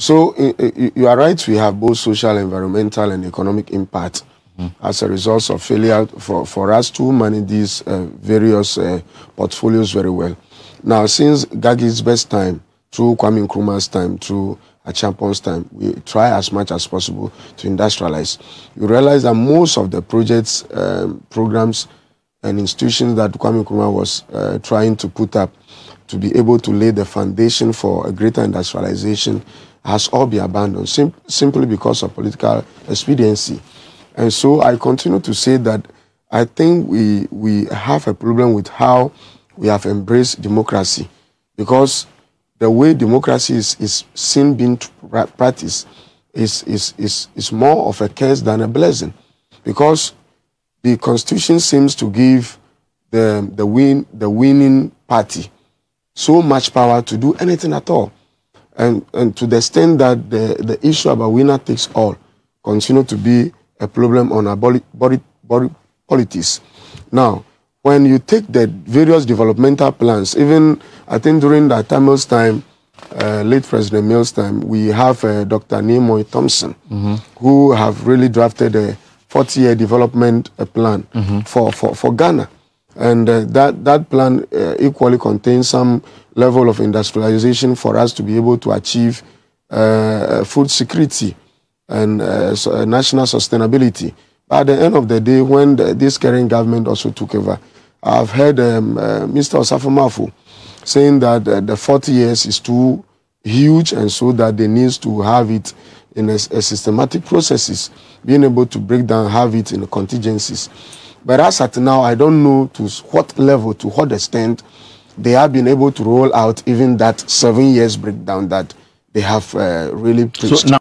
So you are right. We have both social, environmental, and economic impact mm. as a result of failure for, for us to manage these uh, various uh, portfolios very well. Now, since Gagi's best time, through Kwame Nkrumah's time, through Achampon's time, we try as much as possible to industrialize. You realize that most of the projects, um, programs, and institutions that Kwame Nkrumah was uh, trying to put up to be able to lay the foundation for a greater industrialization has all been abandoned sim simply because of political expediency. And so I continue to say that I think we, we have a problem with how we have embraced democracy because the way democracy is, is seen being practiced is, is, is, is more of a curse than a blessing because the constitution seems to give the, the, win, the winning party so much power to do anything at all and, and to the extent that the, the issue about winner takes all continue to be a problem on our body, body, body politics. Now, when you take the various developmental plans, even I think during the Tamil's time, uh, late President Mills time, we have uh, Dr. Nimoy Thompson, mm -hmm. who have really drafted a 40-year development uh, plan mm -hmm. for, for, for Ghana. And uh, that, that plan uh, equally contains some level of industrialization for us to be able to achieve uh, food security and uh, so, uh, national sustainability. At the end of the day, when the, this current government also took over, I've heard um, uh, Mr. Osafomafu saying that the 40 years is too huge and so that they need to have it in a, a systematic processes, being able to break down, have it in contingencies. But as at now, I don't know to what level, to what extent they have been able to roll out even that seven years breakdown that they have uh, really preached. So now